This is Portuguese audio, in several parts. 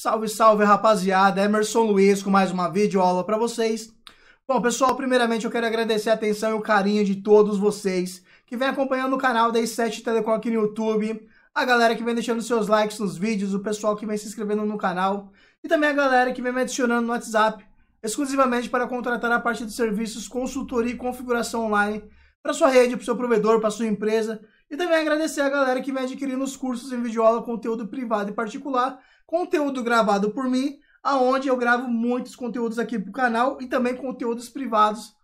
Salve, salve, rapaziada! Emerson Luiz com mais uma videoaula para vocês. Bom, pessoal, primeiramente eu quero agradecer a atenção e o carinho de todos vocês que vem acompanhando o canal da i7 Telecom aqui no YouTube, a galera que vem deixando seus likes nos vídeos, o pessoal que vem se inscrevendo no canal e também a galera que vem me adicionando no WhatsApp exclusivamente para contratar a parte de serviços consultoria e configuração online para sua rede, para o seu provedor, para sua empresa e também agradecer a galera que vem adquirindo os cursos em videoaula, conteúdo privado e particular, conteúdo gravado por mim, aonde eu gravo muitos conteúdos aqui pro canal e também conteúdos privados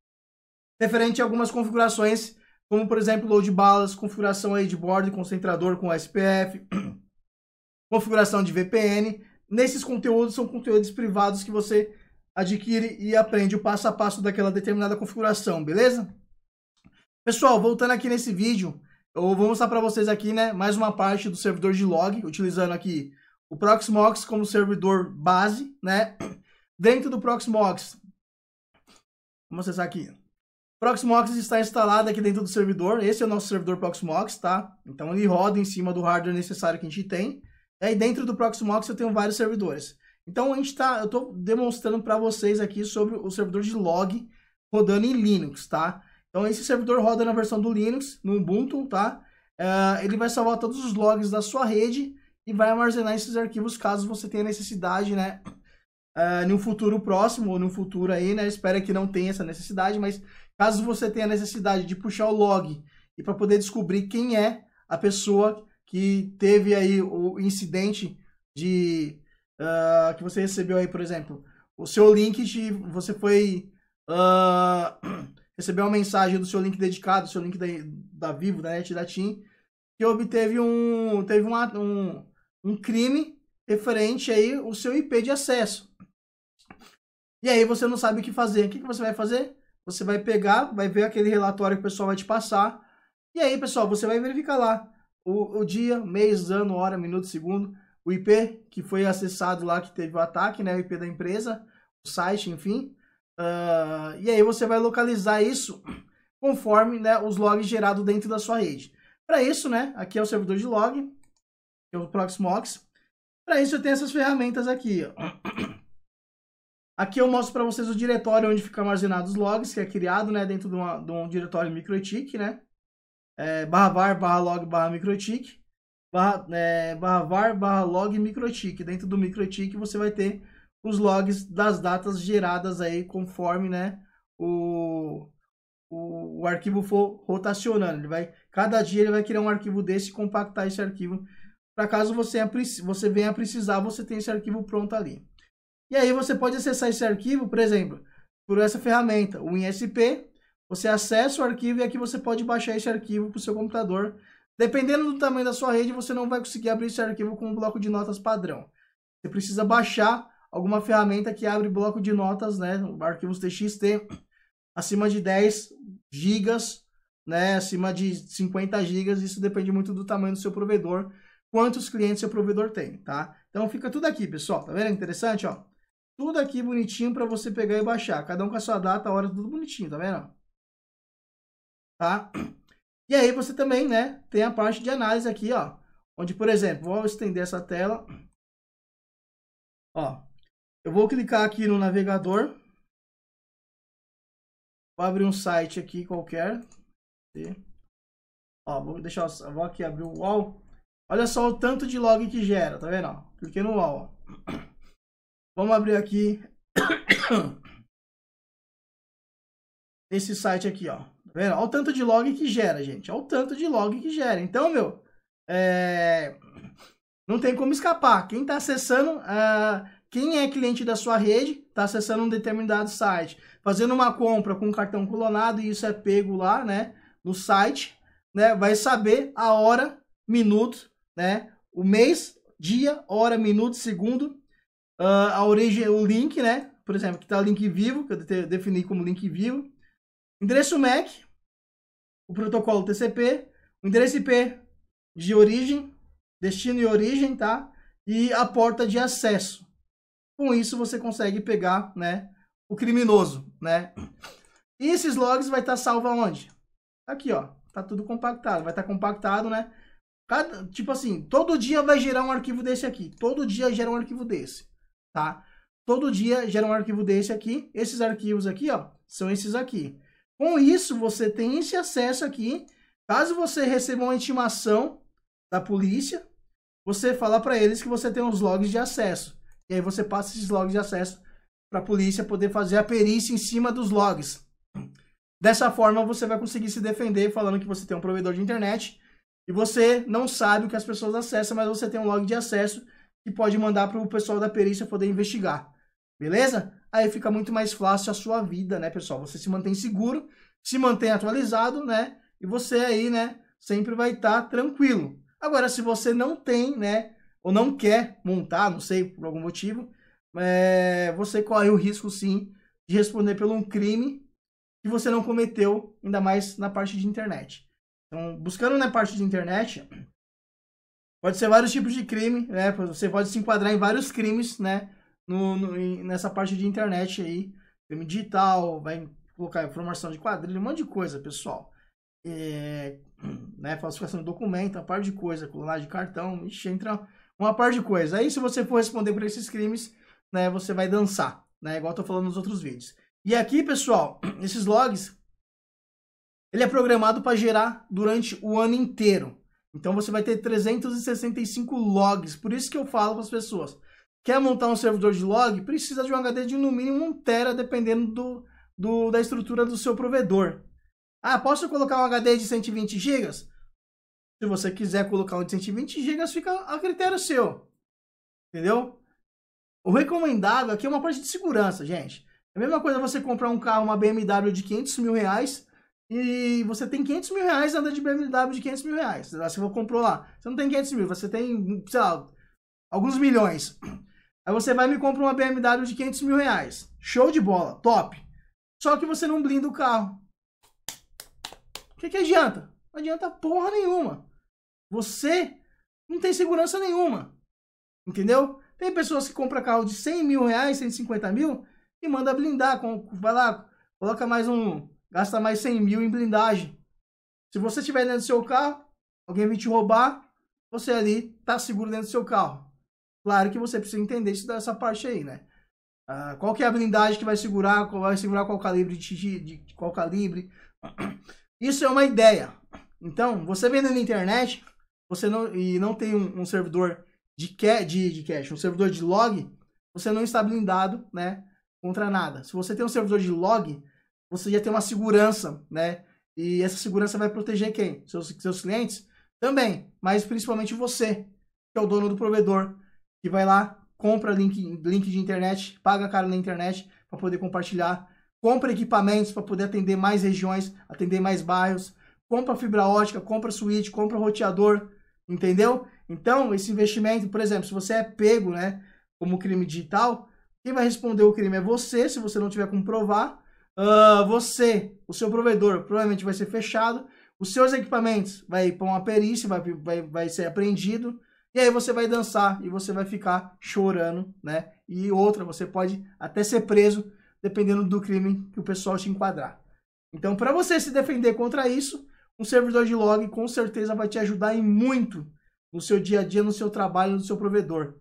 referente a algumas configurações, como por exemplo load balas, configuração aí de board concentrador com SPF, configuração de VPN. Nesses conteúdos são conteúdos privados que você adquire e aprende o passo a passo daquela determinada configuração, beleza? Pessoal, voltando aqui nesse vídeo, eu vou mostrar para vocês aqui, né, mais uma parte do servidor de log, utilizando aqui o Proxmox como servidor base, né? Dentro do Proxmox, vamos acessar aqui. Proxmox está instalado aqui dentro do servidor, esse é o nosso servidor Proxmox, tá? Então ele roda em cima do hardware necessário que a gente tem. Né? E aí dentro do Proxmox eu tenho vários servidores. Então a gente tá, eu tô demonstrando para vocês aqui sobre o servidor de log rodando em Linux, tá? Então esse servidor roda na versão do Linux, no Ubuntu, tá? Uh, ele vai salvar todos os logs da sua rede e vai armazenar esses arquivos caso você tenha necessidade, né? Uh, num futuro próximo ou num futuro aí, né? Espero que não tenha essa necessidade, mas caso você tenha necessidade de puxar o log e para poder descobrir quem é a pessoa que teve aí o incidente de uh, que você recebeu aí, por exemplo, o seu link de você foi uh, recebeu uma mensagem do seu link dedicado, seu link da, da Vivo, da NET, da TIM, que obteve um, teve um, um, um crime referente aí o seu IP de acesso. E aí você não sabe o que fazer. O que, que você vai fazer? Você vai pegar, vai ver aquele relatório que o pessoal vai te passar. E aí, pessoal, você vai verificar lá o, o dia, mês, ano, hora, minuto, segundo, o IP que foi acessado lá, que teve o ataque, né? O IP da empresa, o site, enfim. Uh, e aí você vai localizar isso conforme né, os logs gerados dentro da sua rede. Para isso, né, aqui é o servidor de log, que é o Proxmox. Para isso eu tenho essas ferramentas aqui. Ó. Aqui eu mostro para vocês o diretório onde ficam armazenados os logs, que é criado né, dentro de, uma, de um diretório microtik, né? É, barra var, barra log, barra microtik. Barra, é, barra var, barra log, microtik. Dentro do microtik você vai ter os logs das datas geradas aí conforme né, o, o, o, arquivo for rotacionando. Ele vai, cada dia ele vai criar um arquivo desse e compactar esse arquivo. Para caso você, você venha a precisar, você tem esse arquivo pronto ali. E aí você pode acessar esse arquivo, por exemplo, por essa ferramenta, o ISP. Você acessa o arquivo e aqui você pode baixar esse arquivo para o seu computador. Dependendo do tamanho da sua rede, você não vai conseguir abrir esse arquivo com um bloco de notas padrão. Você precisa baixar alguma ferramenta que abre bloco de notas, né, arquivos TXT acima de 10 gigas, né, acima de 50 gigas, isso depende muito do tamanho do seu provedor, quantos clientes seu provedor tem, tá? Então fica tudo aqui, pessoal, tá vendo? Interessante, ó. Tudo aqui bonitinho para você pegar e baixar, cada um com a sua data, hora, tudo bonitinho, tá vendo? Tá? E aí você também, né, tem a parte de análise aqui, ó, onde, por exemplo, vou estender essa tela, ó, eu vou clicar aqui no navegador. Vou abrir um site aqui qualquer. Ó, vou deixar, vou aqui abrir o UOL. Olha só o tanto de log que gera, tá vendo? Ó, cliquei no UOL. Ó. Vamos abrir aqui esse site aqui, ó. Tá vendo? Olha o tanto de log que gera, gente. Olha o tanto de log que gera. Então, meu, é... não tem como escapar. Quem está acessando, ah, quem é cliente da sua rede está acessando um determinado site, fazendo uma compra com um cartão clonado, e isso é pego lá, né, no site, né, vai saber a hora, minuto, né, o mês, dia, hora, minuto, segundo, uh, a origem, o link, né, por exemplo, que está link vivo, que eu defini como link vivo, endereço MAC, o protocolo TCP, o endereço IP de origem, destino e origem, tá? E a porta de acesso. Com isso você consegue pegar, né, o criminoso, né? E esses logs vai estar tá salvo aonde? Aqui, ó. Tá tudo compactado, vai estar tá compactado, né? Cada, tipo assim, todo dia vai gerar um arquivo desse aqui. Todo dia gera um arquivo desse, tá? Todo dia gera um arquivo desse aqui. Esses arquivos aqui, ó, são esses aqui. Com isso, você tem esse acesso aqui. Caso você receba uma intimação da polícia, você fala para eles que você tem os logs de acesso. E aí você passa esses logs de acesso para a polícia poder fazer a perícia em cima dos logs. Dessa forma, você vai conseguir se defender falando que você tem um provedor de internet e você não sabe o que as pessoas acessam, mas você tem um log de acesso que pode mandar para o pessoal da perícia poder investigar. Beleza? Aí fica muito mais fácil a sua vida, né, pessoal? Você se mantém seguro, se mantém atualizado, né? E você aí, né, sempre vai estar tá tranquilo. Agora, se você não tem, né, ou não quer montar, não sei, por algum motivo, é, você corre o risco sim de responder por um crime que você não cometeu, ainda mais na parte de internet. Então, buscando na parte de internet, pode ser vários tipos de crime, né? Você pode se enquadrar em vários crimes, né? No, no, nessa parte de internet aí, crime digital, vai colocar informação de quadrilha, um monte de coisa, pessoal. É, né, falsificação de documento, a parte de coisa, colar de cartão, entra uma par de coisas. Aí, se você for responder por esses crimes, né, você vai dançar, né? Igual eu tô falando nos outros vídeos. E aqui, pessoal, esses logs, ele é programado para gerar durante o ano inteiro. Então você vai ter 365 logs. Por isso que eu falo para as pessoas, quer montar um servidor de log, precisa de um HD de no mínimo 1 tera, dependendo do, do, da estrutura do seu provedor. Ah, posso colocar um HD de 120 GB? Se você quiser colocar um de 120 GB, fica a critério seu. Entendeu? O recomendável aqui é uma parte de segurança, gente. É a mesma coisa você comprar um carro, uma BMW de 500 mil reais e você tem 500 mil reais anda de BMW de 500 mil reais. Você comprou lá. Você não tem 500 mil, você tem, sei lá, alguns milhões. Aí você vai e me compra uma BMW de 500 mil reais. Show de bola, top. Só que você não blinda o carro. O que, que adianta? Não adianta porra nenhuma. Você não tem segurança nenhuma. Entendeu? Tem pessoas que compram carro de 100 mil reais, 150 mil e manda blindar. Com, vai lá, coloca mais um. Gasta mais 100 mil em blindagem. Se você estiver dentro do seu carro, alguém vir te roubar, você ali tá seguro dentro do seu carro. Claro que você precisa entender isso dessa parte aí, né? Uh, qual que é a blindagem que vai segurar, qual vai segurar qual calibre de, de, de qual calibre. Isso é uma ideia. Então, você vendo na internet, você não e não tem um, um servidor de, ca, de, de cache, um servidor de log, você não está blindado, né, contra nada. Se você tem um servidor de log, você já tem uma segurança, né? E essa segurança vai proteger quem? Seus, seus clientes também, mas principalmente você, que é o dono do provedor, que vai lá, compra link, link de internet, paga caro na internet para poder compartilhar, compra equipamentos para poder atender mais regiões, atender mais bairros, compra fibra ótica, compra switch, compra roteador, Entendeu? Então, esse investimento, por exemplo, se você é pego, né, como crime digital, quem vai responder o crime é você, se você não tiver como provar. Uh, você, o seu provedor, provavelmente vai ser fechado. Os seus equipamentos vai para uma perícia, vai, vai, vai ser apreendido. E aí você vai dançar e você vai ficar chorando, né? E outra, você pode até ser preso, dependendo do crime que o pessoal te enquadrar. Então, para você se defender contra isso, um servidor de log com certeza vai te ajudar em muito no seu dia a dia, no seu trabalho, no seu provedor.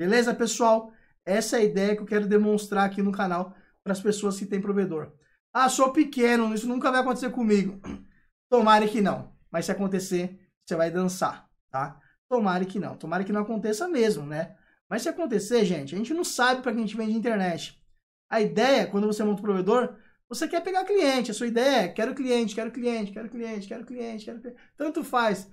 Beleza, pessoal? Essa é a ideia que eu quero demonstrar aqui no canal para as pessoas que têm provedor. Ah, sou pequeno, isso nunca vai acontecer comigo. Tomara que não. Mas se acontecer, você vai dançar, tá? Tomara que não. Tomara que não aconteça mesmo, né? Mas se acontecer, gente, a gente não sabe para quem a gente vende internet. A ideia, quando você monta o provedor, você quer pegar cliente, a sua ideia é quero cliente, quero cliente, quero cliente, quero cliente, quero cliente. Tanto faz.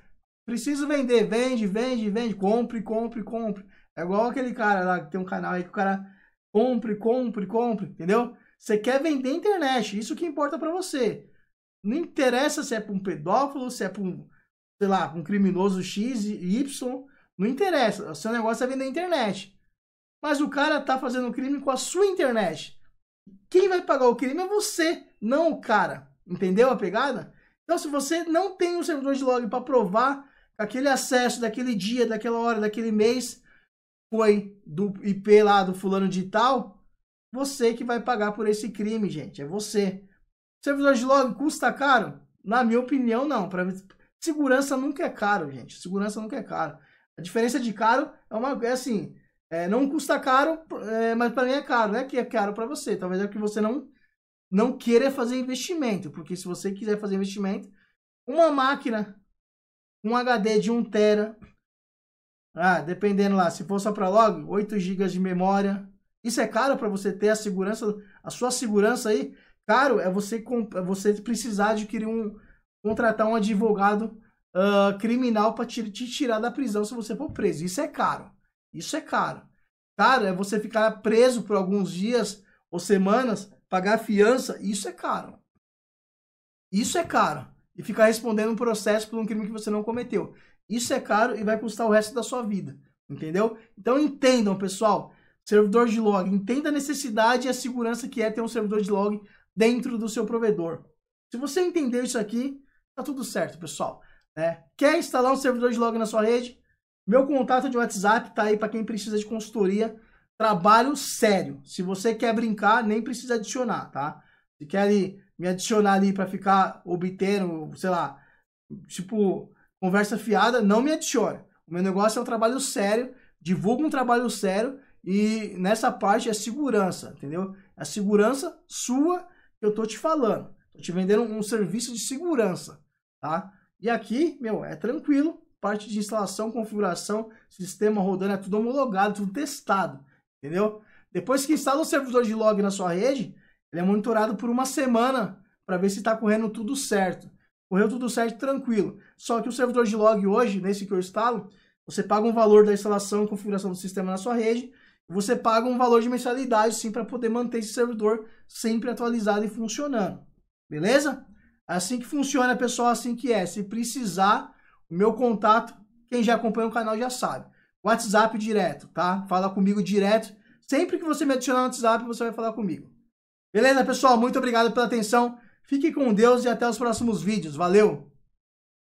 Preciso vender, vende, vende, vende, compre, compre, compre. É igual aquele cara lá que tem um canal aí que o cara compre, compre, compre, entendeu? Você quer vender internet, isso que importa para você. Não interessa se é para um pedófilo, se é para um, sei lá, um criminoso X e Y, não interessa. O seu negócio é vender internet. Mas o cara tá fazendo crime com a sua internet quem vai pagar o crime é você, não o cara. Entendeu a pegada? Então, se você não tem um servidor de log para provar aquele acesso daquele dia, daquela hora, daquele mês, foi do IP lá do fulano de tal, você que vai pagar por esse crime, gente. É você. Servidor de log custa caro? Na minha opinião, não. Pra... Segurança nunca é caro, gente. Segurança nunca é caro. A diferença de caro é uma é assim, é, não custa caro, é, mas para mim é caro. Não é que é caro para você. Talvez é que você não, não queira fazer investimento. Porque se você quiser fazer investimento, uma máquina, um HD de 1 tera, ah, dependendo lá, se for só para log, 8 GB de memória. Isso é caro para você ter a segurança, a sua segurança aí. Caro é você, é você precisar adquirir um, contratar um advogado uh, criminal para te, te tirar da prisão se você for preso. Isso é caro. Isso é caro. Caro é você ficar preso por alguns dias ou semanas, pagar fiança, isso é caro. Isso é caro. E ficar respondendo um processo por um crime que você não cometeu. Isso é caro e vai custar o resto da sua vida. Entendeu? Então entendam, pessoal. Servidor de log, entenda a necessidade e a segurança que é ter um servidor de log dentro do seu provedor. Se você entender isso aqui, tá tudo certo, pessoal. Né? Quer instalar um servidor de log na sua rede? Meu contato de WhatsApp tá aí para quem precisa de consultoria. Trabalho sério. Se você quer brincar, nem precisa adicionar, tá? Se quer ali, me adicionar ali para ficar obtendo, sei lá, tipo, conversa fiada, não me adicione. O meu negócio é um trabalho sério, divulga um trabalho sério e nessa parte é segurança, entendeu? É a segurança sua que eu tô te falando. Tô te vendendo um serviço de segurança, tá? E aqui, meu, é tranquilo parte de instalação, configuração, sistema rodando, é tudo homologado, tudo testado, entendeu? Depois que instala o servidor de log na sua rede, ele é monitorado por uma semana para ver se está correndo tudo certo. Correu tudo certo, tranquilo. Só que o servidor de log hoje, nesse que eu instalo, você paga um valor da instalação e configuração do sistema na sua rede, e você paga um valor de mensalidade sim para poder manter esse servidor sempre atualizado e funcionando. Beleza? Assim que funciona, pessoal, assim que é. Se precisar, meu contato, quem já acompanha o canal já sabe. WhatsApp direto, tá? Fala comigo direto. Sempre que você me adicionar no WhatsApp, você vai falar comigo. Beleza, pessoal? Muito obrigado pela atenção. Fique com Deus e até os próximos vídeos. Valeu!